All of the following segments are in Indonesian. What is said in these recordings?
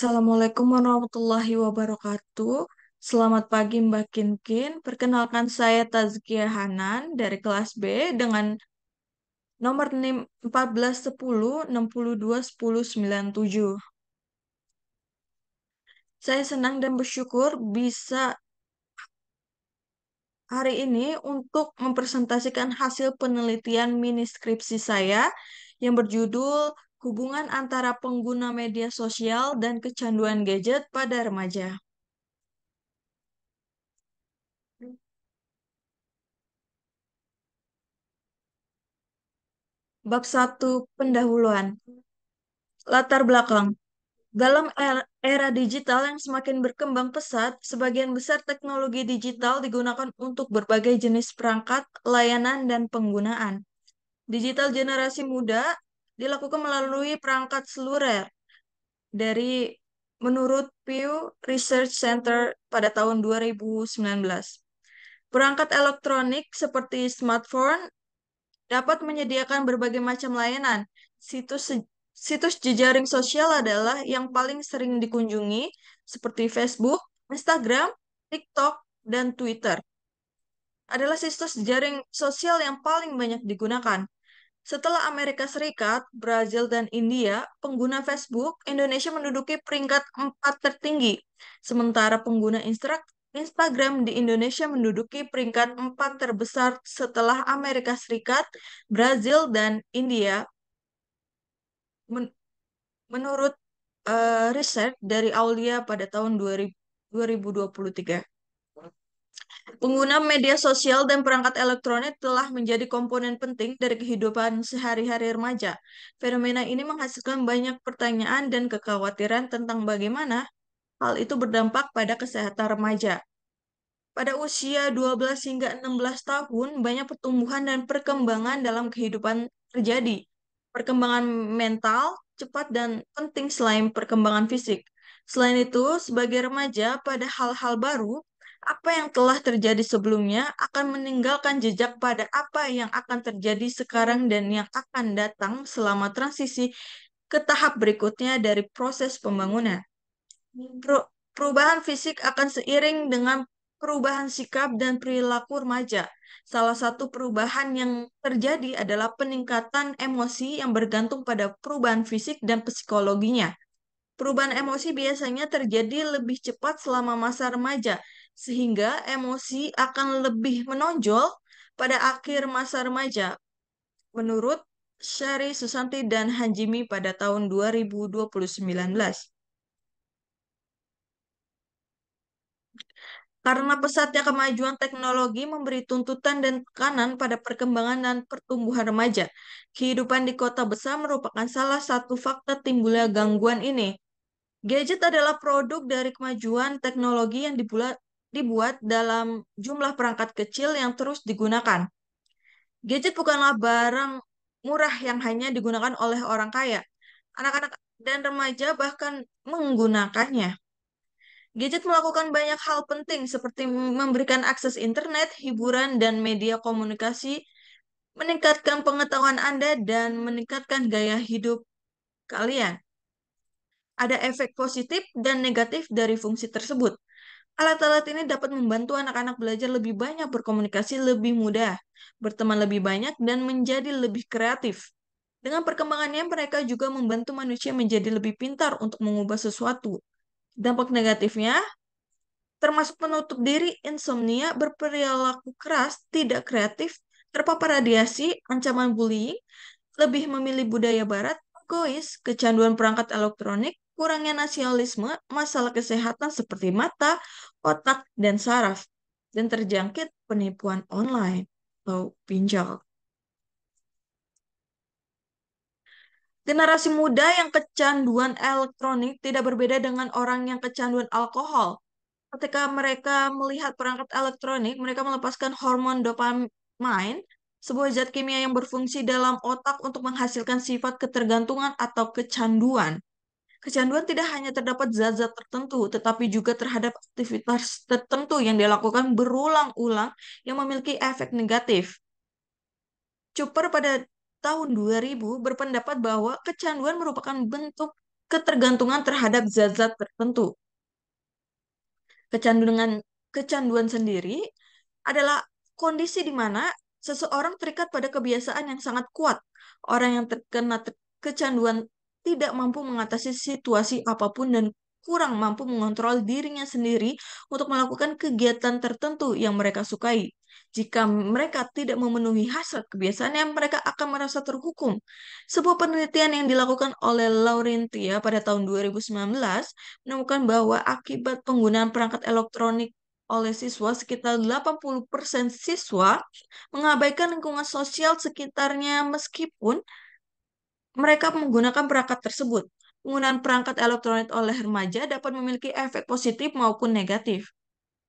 Assalamualaikum warahmatullahi wabarakatuh. Selamat pagi Mbak Kinkin. Perkenalkan saya Tazkia Hanan dari kelas B dengan nomor NIM 1410 62 Saya senang dan bersyukur bisa hari ini untuk mempresentasikan hasil penelitian mini skripsi saya yang berjudul hubungan antara pengguna media sosial dan kecanduan gadget pada remaja. Bab 1 Pendahuluan Latar belakang dalam er-, era digital yang semakin berkembang pesat, sebagian besar teknologi digital digunakan untuk berbagai jenis perangkat, layanan, dan penggunaan. Digital generasi muda dilakukan melalui perangkat seluler dari menurut Pew Research Center pada tahun 2019. Perangkat elektronik seperti smartphone dapat menyediakan berbagai macam layanan. Situs situs jejaring sosial adalah yang paling sering dikunjungi seperti Facebook, Instagram, TikTok, dan Twitter. Adalah situs jejaring sosial yang paling banyak digunakan. Setelah Amerika Serikat, Brazil, dan India, pengguna Facebook, Indonesia menduduki peringkat 4 tertinggi, sementara pengguna Instagram di Indonesia menduduki peringkat 4 terbesar setelah Amerika Serikat, Brazil, dan India. Men menurut uh, riset dari Aulia pada tahun 2000, 2023. Pengguna media sosial dan perangkat elektronik telah menjadi komponen penting dari kehidupan sehari-hari remaja. Fenomena ini menghasilkan banyak pertanyaan dan kekhawatiran tentang bagaimana hal itu berdampak pada kesehatan remaja. Pada usia 12 hingga 16 tahun, banyak pertumbuhan dan perkembangan dalam kehidupan terjadi. Perkembangan mental cepat dan penting selain perkembangan fisik. Selain itu, sebagai remaja, pada hal-hal baru, apa yang telah terjadi sebelumnya akan meninggalkan jejak pada apa yang akan terjadi sekarang dan yang akan datang selama transisi ke tahap berikutnya dari proses pembangunan. Perubahan fisik akan seiring dengan perubahan sikap dan perilaku remaja. Salah satu perubahan yang terjadi adalah peningkatan emosi yang bergantung pada perubahan fisik dan psikologinya. Perubahan emosi biasanya terjadi lebih cepat selama masa remaja sehingga emosi akan lebih menonjol pada akhir masa remaja. Menurut Sherry Susanti dan Hanjimi pada tahun 2029. Karena pesatnya kemajuan teknologi memberi tuntutan dan tekanan pada perkembangan dan pertumbuhan remaja, kehidupan di kota besar merupakan salah satu fakta timbulnya gangguan ini. Gadget adalah produk dari kemajuan teknologi yang dibuat dalam jumlah perangkat kecil yang terus digunakan. Gadget bukanlah barang murah yang hanya digunakan oleh orang kaya. Anak-anak dan remaja bahkan menggunakannya. Gadget melakukan banyak hal penting seperti memberikan akses internet, hiburan, dan media komunikasi, meningkatkan pengetahuan Anda, dan meningkatkan gaya hidup kalian. Ada efek positif dan negatif dari fungsi tersebut. Alat-alat ini dapat membantu anak-anak belajar lebih banyak, berkomunikasi lebih mudah, berteman lebih banyak, dan menjadi lebih kreatif. Dengan perkembangannya, mereka juga membantu manusia menjadi lebih pintar untuk mengubah sesuatu. Dampak negatifnya, termasuk menutup diri, insomnia, berperilaku keras, tidak kreatif, terpapar radiasi, ancaman bullying, lebih memilih budaya barat, egois, kecanduan perangkat elektronik, kurangnya nasionalisme, masalah kesehatan seperti mata, otak, dan saraf, dan terjangkit penipuan online atau pinjol. Generasi muda yang kecanduan elektronik tidak berbeda dengan orang yang kecanduan alkohol. Ketika mereka melihat perangkat elektronik, mereka melepaskan hormon dopamin, sebuah zat kimia yang berfungsi dalam otak untuk menghasilkan sifat ketergantungan atau kecanduan. Kecanduan tidak hanya terdapat zat-zat tertentu, tetapi juga terhadap aktivitas tertentu yang dilakukan berulang-ulang yang memiliki efek negatif. Cooper pada tahun 2000 berpendapat bahwa kecanduan merupakan bentuk ketergantungan terhadap zat-zat tertentu. Kecanduan kecanduan sendiri adalah kondisi di mana seseorang terikat pada kebiasaan yang sangat kuat. Orang yang terkena kecanduan tidak mampu mengatasi situasi apapun dan kurang mampu mengontrol dirinya sendiri untuk melakukan kegiatan tertentu yang mereka sukai. Jika mereka tidak memenuhi hasrat kebiasaan yang mereka akan merasa terhukum. Sebuah penelitian yang dilakukan oleh Laurentia pada tahun 2019 menemukan bahwa akibat penggunaan perangkat elektronik oleh siswa sekitar 80% siswa mengabaikan lingkungan sosial sekitarnya meskipun mereka menggunakan perangkat tersebut. Penggunaan perangkat elektronik oleh remaja dapat memiliki efek positif maupun negatif,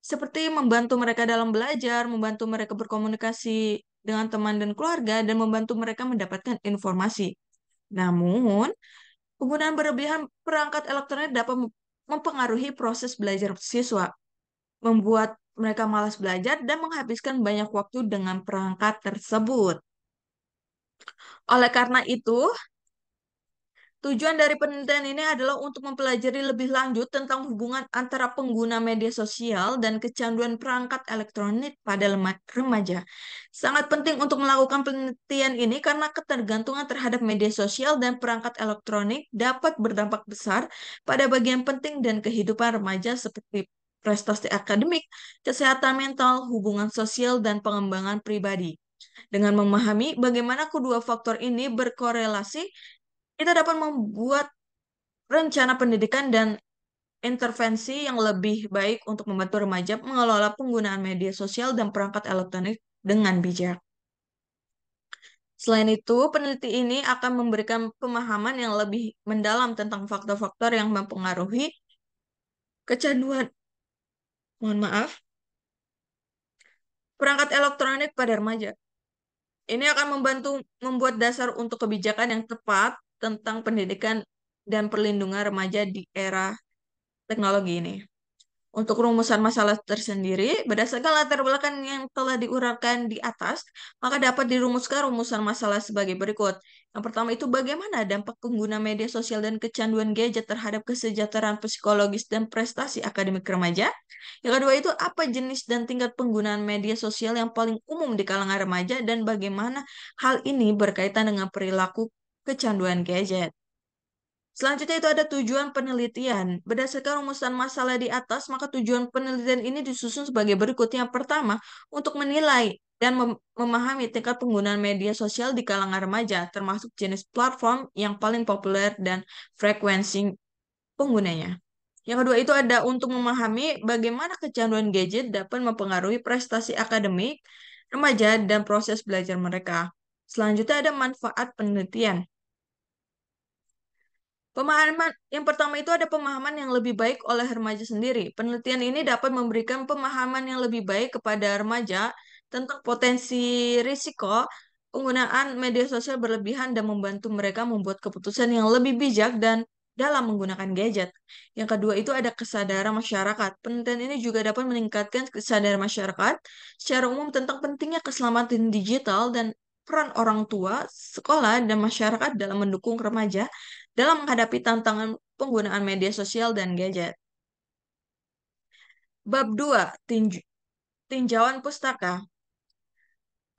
seperti membantu mereka dalam belajar, membantu mereka berkomunikasi dengan teman dan keluarga, dan membantu mereka mendapatkan informasi. Namun, penggunaan berlebihan perangkat elektronik dapat mempengaruhi proses belajar siswa, membuat mereka malas belajar dan menghabiskan banyak waktu dengan perangkat tersebut. Oleh karena itu, Tujuan dari penelitian ini adalah untuk mempelajari lebih lanjut tentang hubungan antara pengguna media sosial dan kecanduan perangkat elektronik pada remaja. Sangat penting untuk melakukan penelitian ini karena ketergantungan terhadap media sosial dan perangkat elektronik dapat berdampak besar pada bagian penting dan kehidupan remaja seperti prestasi akademik, kesehatan mental, hubungan sosial, dan pengembangan pribadi. Dengan memahami bagaimana kedua faktor ini berkorelasi, kita dapat membuat rencana pendidikan dan intervensi yang lebih baik untuk membantu remaja mengelola penggunaan media sosial dan perangkat elektronik dengan bijak. Selain itu, peneliti ini akan memberikan pemahaman yang lebih mendalam tentang faktor-faktor yang mempengaruhi kecanduan. Mohon maaf. Perangkat elektronik pada remaja. Ini akan membantu membuat dasar untuk kebijakan yang tepat tentang pendidikan dan perlindungan remaja di era teknologi ini. Untuk rumusan masalah tersendiri, berdasarkan latar belakang yang telah diuraikan di atas, maka dapat dirumuskan rumusan masalah sebagai berikut. Yang pertama itu bagaimana dampak pengguna media sosial dan kecanduan gadget terhadap kesejahteraan psikologis dan prestasi akademik remaja. Yang kedua itu apa jenis dan tingkat penggunaan media sosial yang paling umum di kalangan remaja dan bagaimana hal ini berkaitan dengan perilaku kecanduan gadget. Selanjutnya itu ada tujuan penelitian. Berdasarkan rumusan masalah di atas, maka tujuan penelitian ini disusun sebagai berikut. Yang pertama, untuk menilai dan memahami tingkat penggunaan media sosial di kalangan remaja, termasuk jenis platform yang paling populer dan frekuensi penggunanya. Yang kedua itu ada untuk memahami bagaimana kecanduan gadget dapat mempengaruhi prestasi akademik remaja dan proses belajar mereka. Selanjutnya ada manfaat penelitian. Pemahaman yang pertama itu ada pemahaman yang lebih baik oleh remaja sendiri. Penelitian ini dapat memberikan pemahaman yang lebih baik kepada remaja tentang potensi risiko penggunaan media sosial berlebihan dan membantu mereka membuat keputusan yang lebih bijak dan dalam menggunakan gadget. Yang kedua itu ada kesadaran masyarakat. Penelitian ini juga dapat meningkatkan kesadaran masyarakat secara umum tentang pentingnya keselamatan digital dan peran orang tua, sekolah, dan masyarakat dalam mendukung remaja dalam menghadapi tantangan penggunaan media sosial dan gadget. Bab 2, tinj tinjauan pustaka.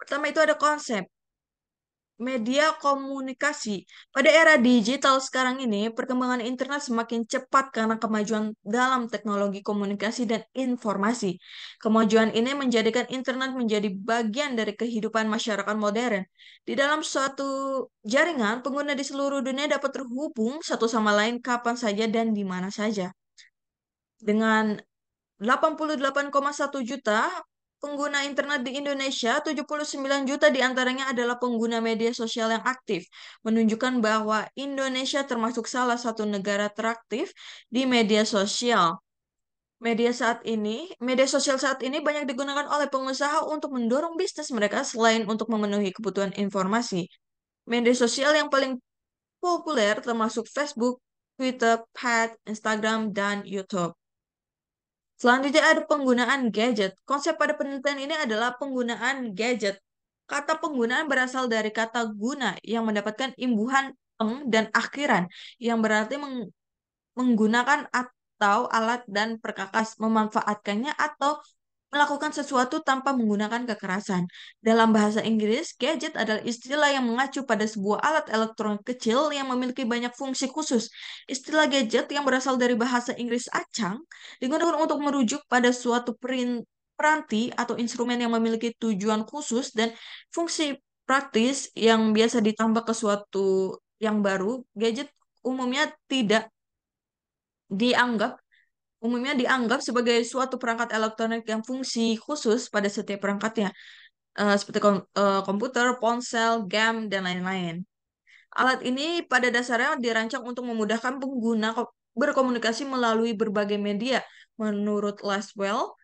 Pertama itu ada konsep media komunikasi. Pada era digital sekarang ini, perkembangan internet semakin cepat karena kemajuan dalam teknologi komunikasi dan informasi. Kemajuan ini menjadikan internet menjadi bagian dari kehidupan masyarakat modern. Di dalam suatu jaringan, pengguna di seluruh dunia dapat terhubung satu sama lain kapan saja dan di mana saja. Dengan 88,1 juta pengguna internet di Indonesia, 79 juta diantaranya adalah pengguna media sosial yang aktif, menunjukkan bahwa Indonesia termasuk salah satu negara teraktif di media sosial. Media saat ini, media sosial saat ini banyak digunakan oleh pengusaha untuk mendorong bisnis mereka selain untuk memenuhi kebutuhan informasi. Media sosial yang paling populer termasuk Facebook, Twitter, Pad, Instagram, dan YouTube. Selanjutnya ada penggunaan gadget. Konsep pada penelitian ini adalah penggunaan gadget. Kata penggunaan berasal dari kata guna yang mendapatkan imbuhan eng dan akhiran yang berarti meng menggunakan atau alat dan perkakas memanfaatkannya atau melakukan sesuatu tanpa menggunakan kekerasan. Dalam bahasa Inggris, gadget adalah istilah yang mengacu pada sebuah alat elektronik kecil yang memiliki banyak fungsi khusus. Istilah gadget yang berasal dari bahasa Inggris acang digunakan untuk merujuk pada suatu peranti atau instrumen yang memiliki tujuan khusus dan fungsi praktis yang biasa ditambah ke suatu yang baru. Gadget umumnya tidak dianggap umumnya dianggap sebagai suatu perangkat elektronik yang fungsi khusus pada setiap perangkatnya, uh, seperti kom uh, komputer, ponsel, game, dan lain-lain. Alat ini pada dasarnya dirancang untuk memudahkan pengguna berkomunikasi melalui berbagai media, menurut Laswell.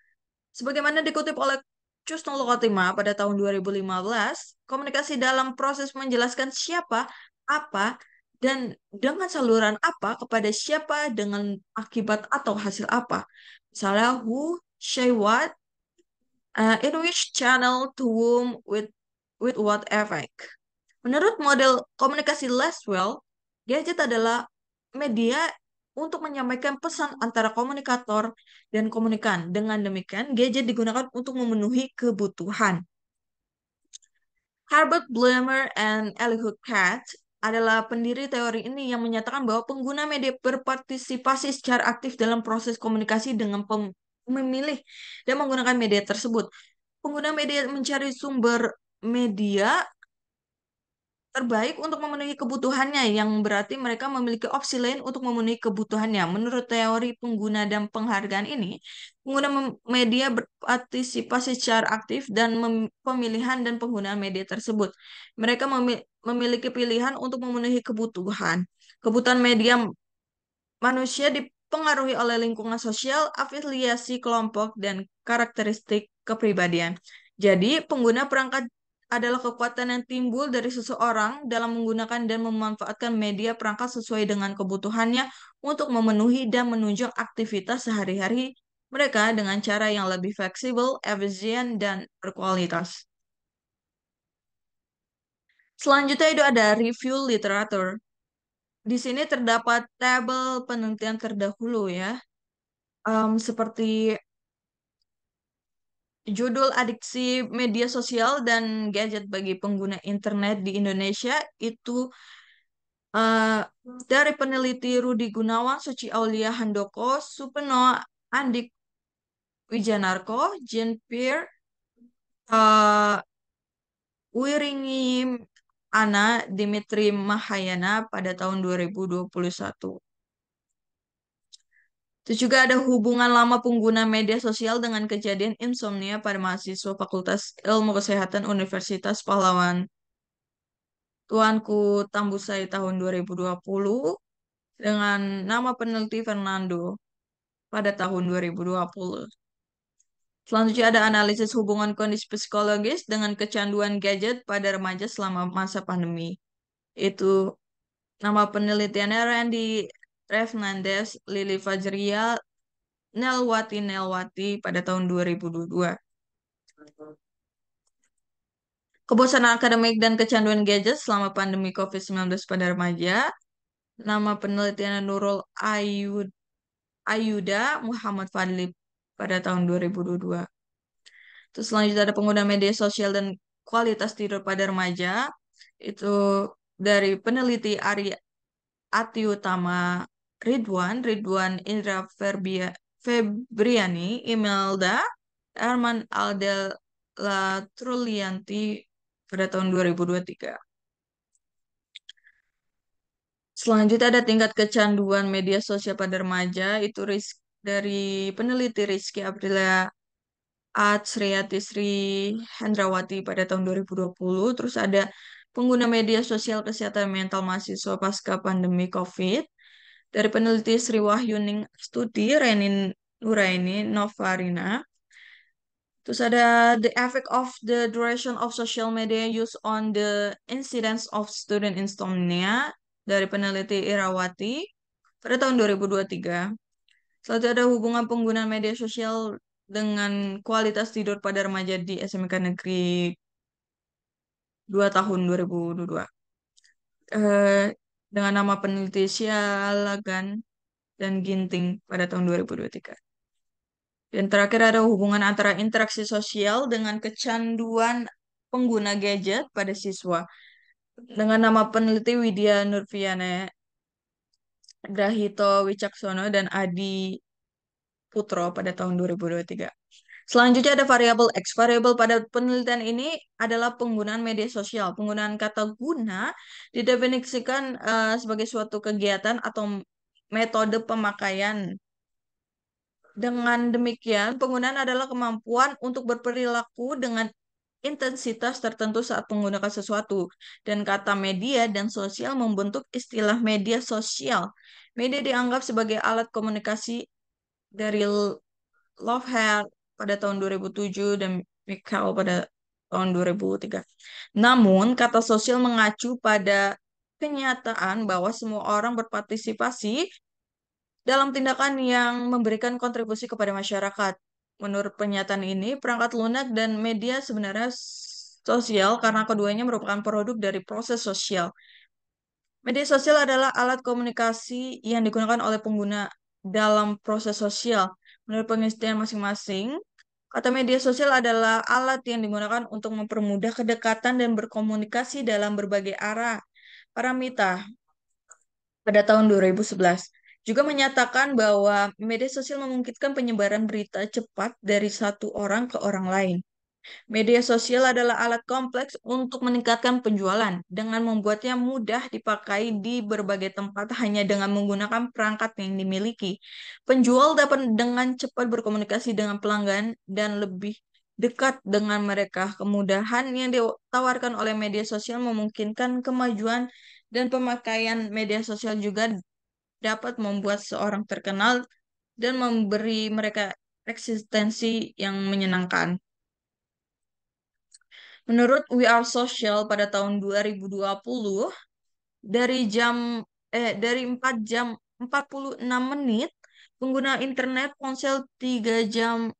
Sebagaimana dikutip oleh Chusnul Lokatima pada tahun 2015, komunikasi dalam proses menjelaskan siapa, apa, dan dengan saluran apa kepada siapa dengan akibat atau hasil apa. Misalnya who, say what, uh, in which channel, to whom, with with what effect. Menurut model komunikasi Laswell, gadget adalah media untuk menyampaikan pesan antara komunikator dan komunikan. Dengan demikian, gadget digunakan untuk memenuhi kebutuhan. Herbert Blumer and Elihu Katz adalah pendiri teori ini yang menyatakan bahwa pengguna media berpartisipasi secara aktif dalam proses komunikasi dengan pem memilih dan menggunakan media tersebut. Pengguna media mencari sumber media terbaik untuk memenuhi kebutuhannya yang berarti mereka memiliki opsi lain untuk memenuhi kebutuhannya. Menurut teori pengguna dan penghargaan ini, pengguna media berpartisipasi secara aktif dan pemilihan dan penggunaan media tersebut. Mereka memiliki pilihan untuk memenuhi kebutuhan. Kebutuhan media manusia dipengaruhi oleh lingkungan sosial, afiliasi kelompok, dan karakteristik kepribadian. Jadi, pengguna perangkat adalah kekuatan yang timbul dari seseorang dalam menggunakan dan memanfaatkan media perangkat sesuai dengan kebutuhannya untuk memenuhi dan menunjang aktivitas sehari-hari mereka dengan cara yang lebih fleksibel, efisien, dan berkualitas. Selanjutnya itu ada review literatur. Di sini terdapat tabel penelitian terdahulu ya, um, seperti Judul adiksi media sosial dan gadget bagi pengguna internet di Indonesia itu uh, dari peneliti Rudi Gunawan, Suci Aulia Handoko, Supeno, Andik Wijanarko, Jean Pierre, uh, eh, Wiringi Ana Dimitri Mahayana pada tahun 2021. Itu juga ada hubungan lama pengguna media sosial dengan kejadian insomnia pada mahasiswa Fakultas Ilmu Kesehatan Universitas Pahlawan. Tuanku Tambusai tahun 2020 dengan nama peneliti Fernando pada tahun 2020. Selanjutnya ada analisis hubungan kondisi psikologis dengan kecanduan gadget pada remaja selama masa pandemi. Itu nama penelitiannya Randy Rev Nandes, Lili Fajria, Nelwati Nelwati pada tahun 2022. Kebosanan akademik dan kecanduan gadget selama pandemi COVID-19 pada remaja. Nama penelitian Nurul Ayud, Ayuda Muhammad Fadli pada tahun 2022. Terus selanjutnya ada pengguna media sosial dan kualitas tidur pada remaja. Itu dari peneliti Ari Ati Utama Ridwan, Ridwan Indra Ferbia, Febriani, Imelda, Arman Aldel Latrulianti pada tahun 2023. Selanjutnya ada tingkat kecanduan media sosial pada remaja, itu risk dari peneliti Rizky Aprilia Atsriatisri Hendrawati pada tahun 2020. Terus ada pengguna media sosial kesehatan mental mahasiswa pasca pandemi COVID dari peneliti Sri Wahyuning Studi, Renin Nuraini Novarina, Terus ada the effect of the duration of social media use on the incidence of student insomnia dari peneliti Irawati pada tahun 2023. Selanjutnya ada hubungan penggunaan media sosial dengan kualitas tidur pada remaja di SMK Negeri 2 tahun 2022. Uh, dengan nama peneliti Sialagan dan Ginting pada tahun 2023. Dan terakhir ada hubungan antara interaksi sosial dengan kecanduan pengguna gadget pada siswa. Dengan nama peneliti Widya Nurviane Grahito Wicaksono dan Adi Putro pada tahun 2023. Selanjutnya ada variabel X. Variabel pada penelitian ini adalah penggunaan media sosial. Penggunaan kata guna didefinisikan uh, sebagai suatu kegiatan atau metode pemakaian. Dengan demikian, penggunaan adalah kemampuan untuk berperilaku dengan intensitas tertentu saat menggunakan sesuatu. Dan kata media dan sosial membentuk istilah media sosial. Media dianggap sebagai alat komunikasi dari Love Health pada tahun 2007 dan Mikhail pada tahun 2003. Namun, kata sosial mengacu pada kenyataan bahwa semua orang berpartisipasi dalam tindakan yang memberikan kontribusi kepada masyarakat. Menurut pernyataan ini, perangkat lunak dan media sebenarnya sosial karena keduanya merupakan produk dari proses sosial. Media sosial adalah alat komunikasi yang digunakan oleh pengguna dalam proses sosial menurut pengertian masing-masing, kata media sosial adalah alat yang digunakan untuk mempermudah kedekatan dan berkomunikasi dalam berbagai arah. Paramita pada tahun 2011 juga menyatakan bahwa media sosial memungkinkan penyebaran berita cepat dari satu orang ke orang lain. Media sosial adalah alat kompleks untuk meningkatkan penjualan dengan membuatnya mudah dipakai di berbagai tempat hanya dengan menggunakan perangkat yang dimiliki. Penjual dapat dengan cepat berkomunikasi dengan pelanggan dan lebih dekat dengan mereka. Kemudahan yang ditawarkan oleh media sosial memungkinkan kemajuan dan pemakaian media sosial juga dapat membuat seorang terkenal dan memberi mereka eksistensi yang menyenangkan. Menurut We Are Social pada tahun 2020 dari jam eh dari 4 jam 46 menit pengguna internet ponsel 3 jam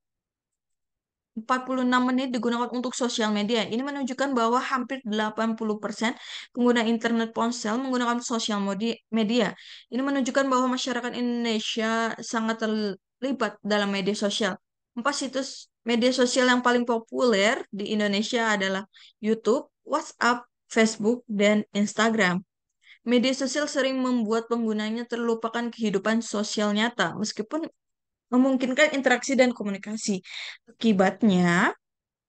46 menit digunakan untuk sosial media. Ini menunjukkan bahwa hampir 80% pengguna internet ponsel menggunakan sosial media. Ini menunjukkan bahwa masyarakat Indonesia sangat terlibat dalam media sosial. Empat situs media sosial yang paling populer di Indonesia adalah YouTube, WhatsApp, Facebook, dan Instagram. Media sosial sering membuat penggunanya terlupakan kehidupan sosial nyata, meskipun memungkinkan interaksi dan komunikasi. Akibatnya,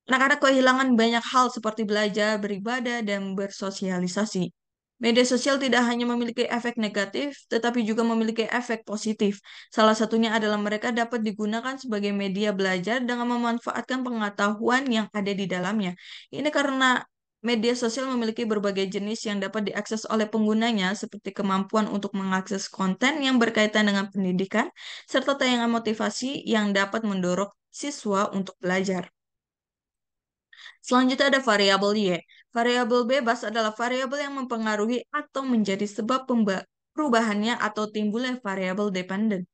anak-anak kehilangan banyak hal seperti belajar, beribadah, dan bersosialisasi. Media sosial tidak hanya memiliki efek negatif, tetapi juga memiliki efek positif. Salah satunya adalah mereka dapat digunakan sebagai media belajar dengan memanfaatkan pengetahuan yang ada di dalamnya. Ini karena media sosial memiliki berbagai jenis yang dapat diakses oleh penggunanya, seperti kemampuan untuk mengakses konten yang berkaitan dengan pendidikan, serta tayangan motivasi yang dapat mendorong siswa untuk belajar. Selanjutnya ada variabel Y. Variabel bebas adalah variabel yang mempengaruhi atau menjadi sebab perubahannya atau timbulnya variabel dependent.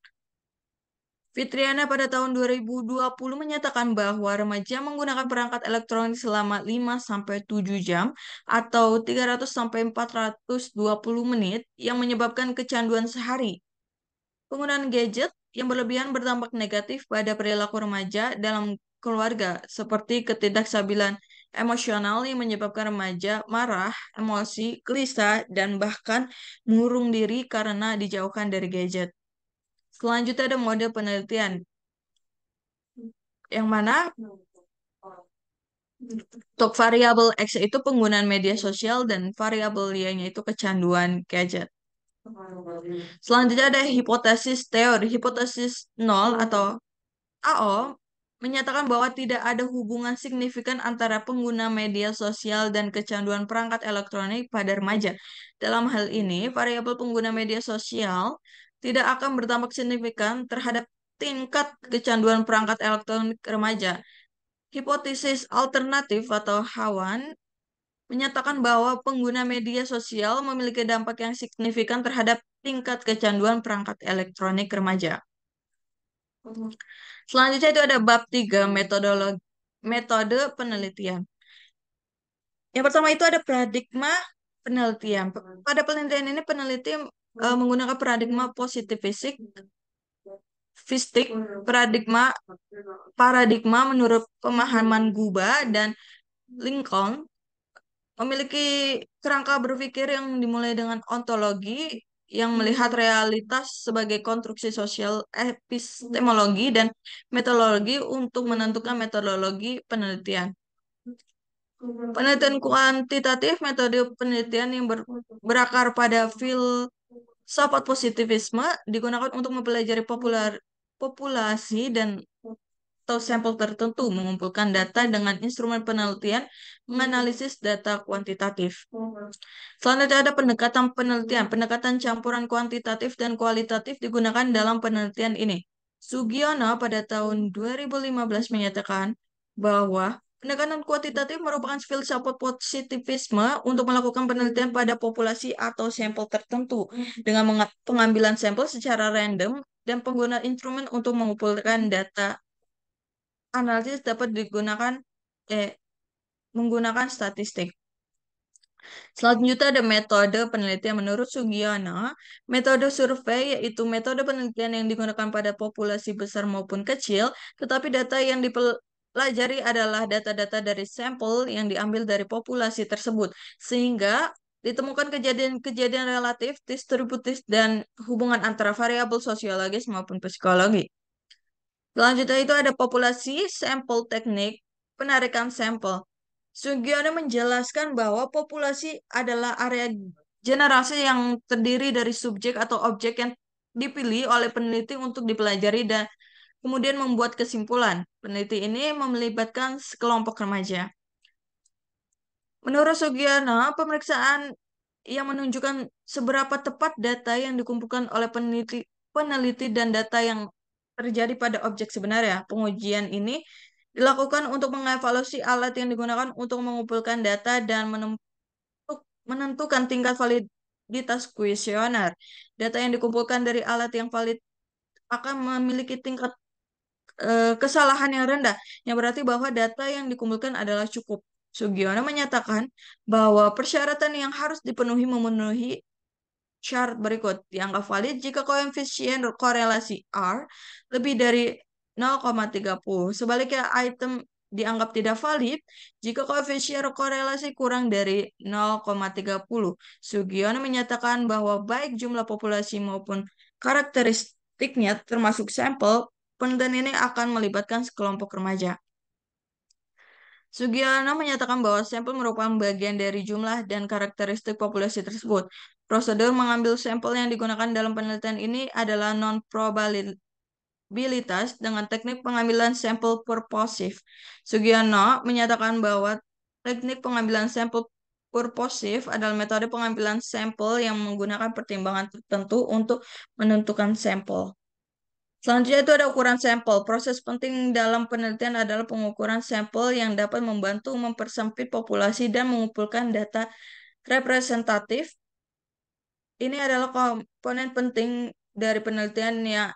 Fitriana pada tahun 2020 menyatakan bahwa remaja menggunakan perangkat elektronik selama 5-7 jam atau 300-420 menit yang menyebabkan kecanduan sehari. Penggunaan gadget yang berlebihan berdampak negatif pada perilaku remaja dalam keluarga, seperti ketidaksabilan emosional yang menyebabkan remaja marah, emosi, gelisah, dan bahkan murung diri karena dijauhkan dari gadget. Selanjutnya ada model penelitian. Yang mana untuk variabel X itu penggunaan media sosial dan variabel Y-nya itu kecanduan gadget. Selanjutnya ada hipotesis teori. Hipotesis 0 atau AO menyatakan bahwa tidak ada hubungan signifikan antara pengguna media sosial dan kecanduan perangkat elektronik pada remaja. Dalam hal ini, variabel pengguna media sosial tidak akan bertampak signifikan terhadap tingkat kecanduan perangkat elektronik remaja. Hipotesis alternatif atau Hawan menyatakan bahwa pengguna media sosial memiliki dampak yang signifikan terhadap tingkat kecanduan perangkat elektronik remaja. Selanjutnya itu ada bab tiga hmm. metodologi metode penelitian. Yang pertama itu ada paradigma penelitian. Pada penelitian ini peneliti uh, menggunakan paradigma positif fisik fisik, paradigma paradigma menurut pemahaman Guba dan Lincoln memiliki kerangka berpikir yang dimulai dengan ontologi yang hmm. melihat realitas sebagai konstruksi sosial hmm. epistemologi dan metodologi untuk menentukan metodologi penelitian. Penelitian kuantitatif metode penelitian yang ber, berakar pada filsafat positivisme digunakan untuk mempelajari popular, populasi dan atau sampel tertentu mengumpulkan data dengan instrumen penelitian menganalisis data kuantitatif. Selanjutnya ada pendekatan penelitian. Pendekatan campuran kuantitatif dan kualitatif digunakan dalam penelitian ini. Sugiono pada tahun 2015 menyatakan bahwa pendekatan kuantitatif merupakan filsafat positivisme untuk melakukan penelitian pada populasi atau sampel tertentu dengan pengambilan sampel secara random dan penggunaan instrumen untuk mengumpulkan data analisis dapat digunakan eh, menggunakan statistik. Selanjutnya ada metode penelitian. Menurut Sugiana. metode survei yaitu metode penelitian yang digunakan pada populasi besar maupun kecil, tetapi data yang dipelajari adalah data-data dari sampel yang diambil dari populasi tersebut, sehingga ditemukan kejadian-kejadian relatif, distributif, dan hubungan antara variabel sosiologis maupun psikologi. Selanjutnya itu ada populasi sampel teknik penarikan sampel. Sugiono menjelaskan bahwa populasi adalah area generasi yang terdiri dari subjek atau objek yang dipilih oleh peneliti untuk dipelajari dan kemudian membuat kesimpulan. Peneliti ini melibatkan sekelompok remaja. Menurut Sugiono, pemeriksaan yang menunjukkan seberapa tepat data yang dikumpulkan oleh peneliti, peneliti dan data yang terjadi pada objek sebenarnya. Pengujian ini dilakukan untuk mengevaluasi alat yang digunakan untuk mengumpulkan data dan menentukan tingkat validitas kuesioner. Data yang dikumpulkan dari alat yang valid akan memiliki tingkat eh, kesalahan yang rendah, yang berarti bahwa data yang dikumpulkan adalah cukup. Sugiono menyatakan bahwa persyaratan yang harus dipenuhi memenuhi chart berikut dianggap valid jika koefisien korelasi R lebih dari 0,30. Sebaliknya item dianggap tidak valid jika koefisien korelasi kurang dari 0,30. Sugiono menyatakan bahwa baik jumlah populasi maupun karakteristiknya termasuk sampel, penelitian ini akan melibatkan sekelompok remaja. Sugiono menyatakan bahwa sampel merupakan bagian dari jumlah dan karakteristik populasi tersebut. Prosedur mengambil sampel yang digunakan dalam penelitian ini adalah non-probabilitas dengan teknik pengambilan sampel purposif. Sugiono menyatakan bahwa teknik pengambilan sampel purposif adalah metode pengambilan sampel yang menggunakan pertimbangan tertentu untuk menentukan sampel. Selanjutnya itu ada ukuran sampel. Proses penting dalam penelitian adalah pengukuran sampel yang dapat membantu mempersempit populasi dan mengumpulkan data representatif ini adalah komponen penting dari penelitian yang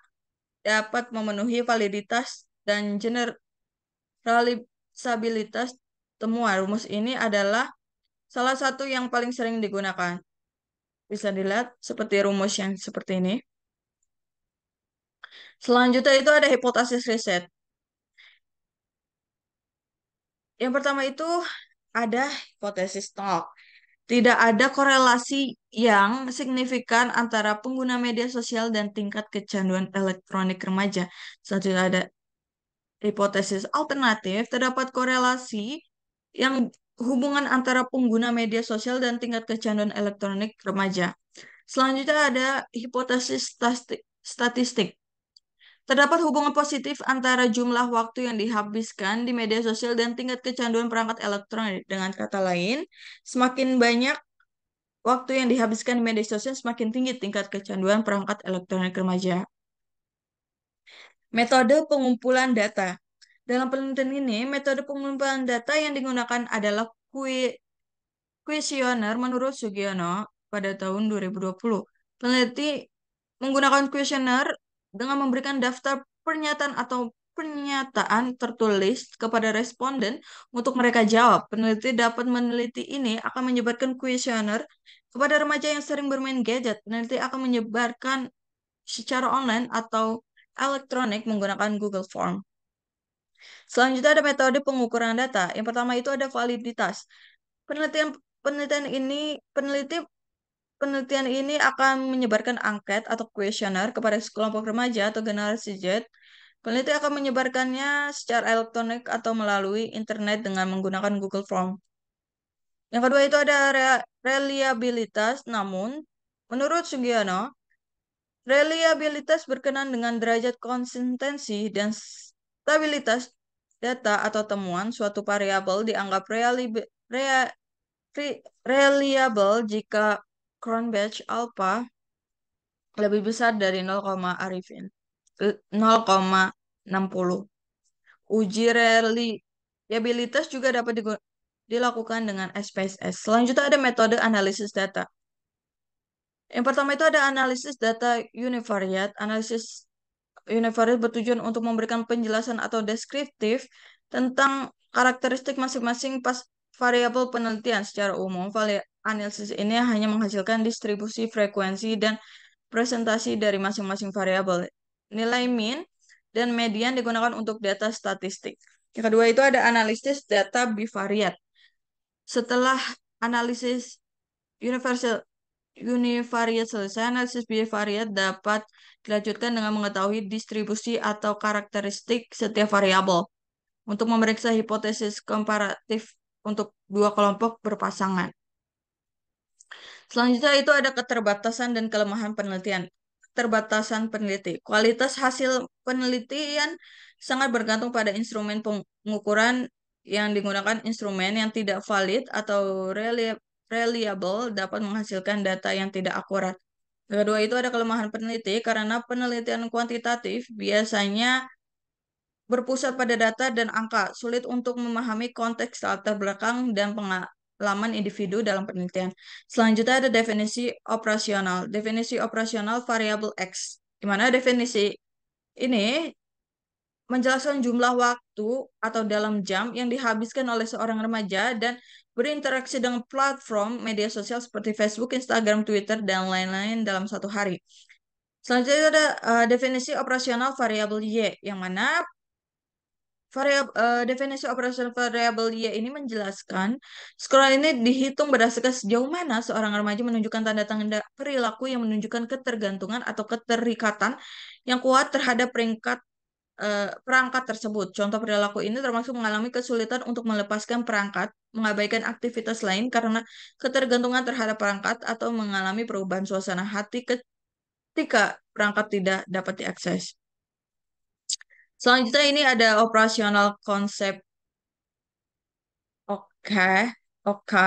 dapat memenuhi validitas dan generalisabilitas temuan. Rumus ini adalah salah satu yang paling sering digunakan. Bisa dilihat seperti rumus yang seperti ini. Selanjutnya itu ada hipotesis riset. Yang pertama itu ada hipotesis talk. Tidak ada korelasi yang signifikan antara pengguna media sosial dan tingkat kecanduan elektronik remaja. Selanjutnya ada hipotesis alternatif, terdapat korelasi yang hubungan antara pengguna media sosial dan tingkat kecanduan elektronik remaja. Selanjutnya ada hipotesis statistik. Terdapat hubungan positif antara jumlah waktu yang dihabiskan di media sosial dan tingkat kecanduan perangkat elektronik. Dengan kata lain, semakin banyak waktu yang dihabiskan di media sosial, semakin tinggi tingkat kecanduan perangkat elektronik remaja. Metode pengumpulan data. Dalam penelitian ini, metode pengumpulan data yang digunakan adalah kuesioner menurut Sugiono pada tahun 2020. Peneliti menggunakan kuesioner dengan memberikan daftar pernyataan atau pernyataan tertulis kepada responden untuk mereka jawab. Peneliti dapat meneliti ini akan menyebarkan kuesioner kepada remaja yang sering bermain gadget. Peneliti akan menyebarkan secara online atau elektronik menggunakan Google Form. Selanjutnya ada metode pengukuran data. Yang pertama itu ada validitas. Penelitian penelitian ini peneliti penelitian ini akan menyebarkan angket atau kuesioner kepada sekelompok remaja atau generasi Z. Peneliti akan menyebarkannya secara elektronik atau melalui internet dengan menggunakan Google Form. Yang kedua itu ada reliabilitas, namun menurut Sugiono, reliabilitas berkenan dengan derajat konsistensi dan stabilitas data atau temuan suatu variabel dianggap reliable jika Cronbach alpha lebih besar dari 0, Arifin. 0,60. Eh, Uji reliabilitas juga dapat dilakukan dengan SPSS. Selanjutnya ada metode analisis data. Yang pertama itu ada analisis data univariate. Analisis univariate bertujuan untuk memberikan penjelasan atau deskriptif tentang karakteristik masing-masing pas variabel penelitian secara umum analisis ini hanya menghasilkan distribusi frekuensi dan presentasi dari masing-masing variabel. Nilai mean dan median digunakan untuk data statistik. Yang kedua itu ada analisis data bivariat. Setelah analisis universal univariat selesai, analisis bivariat dapat dilanjutkan dengan mengetahui distribusi atau karakteristik setiap variabel untuk memeriksa hipotesis komparatif untuk dua kelompok berpasangan. Selanjutnya itu ada keterbatasan dan kelemahan penelitian. Keterbatasan peneliti. Kualitas hasil penelitian sangat bergantung pada instrumen pengukuran yang digunakan instrumen yang tidak valid atau reliable dapat menghasilkan data yang tidak akurat. Kedua itu ada kelemahan peneliti karena penelitian kuantitatif biasanya berpusat pada data dan angka, sulit untuk memahami konteks latar belakang dan laman individu dalam penelitian. Selanjutnya ada definisi operasional. Definisi operasional variabel X. Di mana definisi ini menjelaskan jumlah waktu atau dalam jam yang dihabiskan oleh seorang remaja dan berinteraksi dengan platform media sosial seperti Facebook, Instagram, Twitter, dan lain-lain dalam satu hari. Selanjutnya ada uh, definisi operasional variabel Y, yang mana Variab, uh, definisi operasional variabel dia ini menjelaskan skor ini dihitung berdasarkan sejauh mana seorang remaja menunjukkan tanda tanda perilaku yang menunjukkan ketergantungan atau keterikatan yang kuat terhadap peringkat uh, perangkat tersebut. Contoh perilaku ini termasuk mengalami kesulitan untuk melepaskan perangkat, mengabaikan aktivitas lain karena ketergantungan terhadap perangkat atau mengalami perubahan suasana hati ketika perangkat tidak dapat diakses. Selanjutnya ini ada operasional konsep Oke, oke.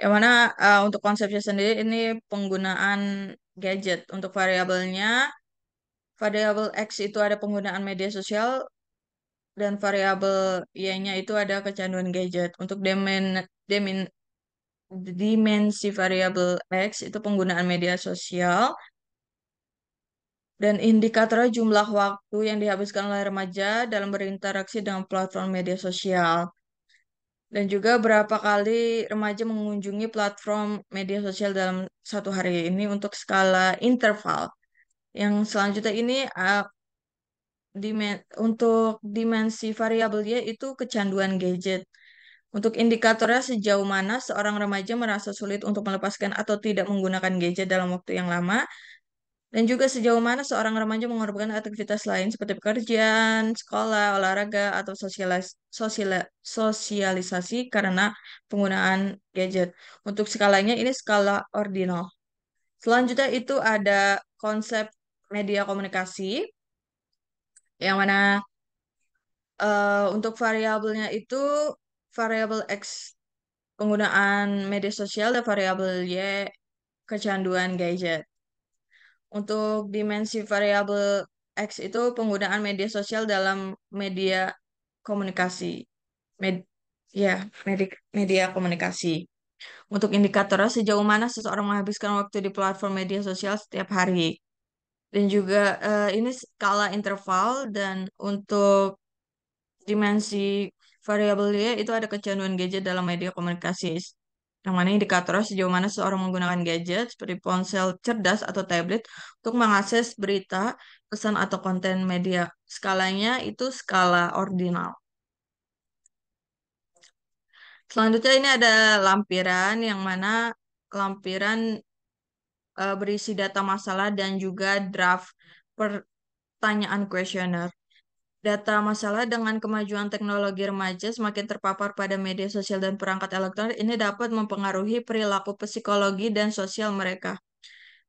Yang mana uh, untuk konsepnya sendiri ini penggunaan gadget. Untuk variabelnya, variabel X itu ada penggunaan media sosial dan variabel Y-nya itu ada kecanduan gadget. Untuk demen, dimen, dimensi variabel X itu penggunaan media sosial dan indikator jumlah waktu yang dihabiskan oleh remaja dalam berinteraksi dengan platform media sosial. Dan juga berapa kali remaja mengunjungi platform media sosial dalam satu hari ini untuk skala interval. Yang selanjutnya ini uh, dimen untuk dimensi variabelnya itu kecanduan gadget. Untuk indikatornya sejauh mana seorang remaja merasa sulit untuk melepaskan atau tidak menggunakan gadget dalam waktu yang lama, dan juga sejauh mana seorang remaja mengorbankan aktivitas lain seperti pekerjaan, sekolah, olahraga, atau sosialis sosialisasi karena penggunaan gadget. Untuk skalanya ini skala ordinal. Selanjutnya itu ada konsep media komunikasi yang mana uh, untuk variabelnya itu variabel X penggunaan media sosial dan variabel Y kecanduan gadget. Untuk dimensi variabel X itu penggunaan media sosial dalam media komunikasi. Med ya, medik media komunikasi. Untuk indikatornya sejauh mana seseorang menghabiskan waktu di platform media sosial setiap hari. Dan juga uh, ini skala interval dan untuk dimensi variabelnya itu ada kecanduan gadget dalam media komunikasi yang mana indikatornya sejauh mana seorang menggunakan gadget seperti ponsel cerdas atau tablet untuk mengakses berita, pesan atau konten media. Skalanya itu skala ordinal. Selanjutnya ini ada lampiran yang mana lampiran eh, berisi data masalah dan juga draft pertanyaan kuesioner data masalah dengan kemajuan teknologi remaja semakin terpapar pada media sosial dan perangkat elektronik ini dapat mempengaruhi perilaku psikologi dan sosial mereka.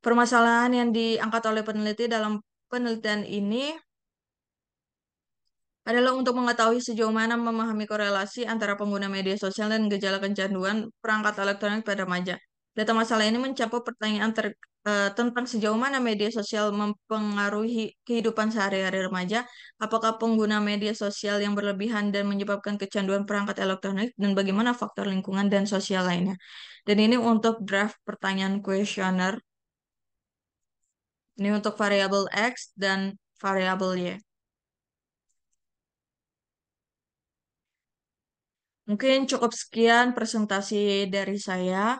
Permasalahan yang diangkat oleh peneliti dalam penelitian ini adalah untuk mengetahui sejauh mana memahami korelasi antara pengguna media sosial dan gejala kecanduan perangkat elektronik pada remaja. Data masalah ini mencakup pertanyaan ter Eh, tentang sejauh mana media sosial mempengaruhi kehidupan sehari-hari remaja, apakah pengguna media sosial yang berlebihan dan menyebabkan kecanduan perangkat elektronik, dan bagaimana faktor lingkungan dan sosial lainnya. Dan ini untuk draft pertanyaan kuesioner. Ini untuk variabel X dan variabel Y. Mungkin cukup sekian presentasi dari saya.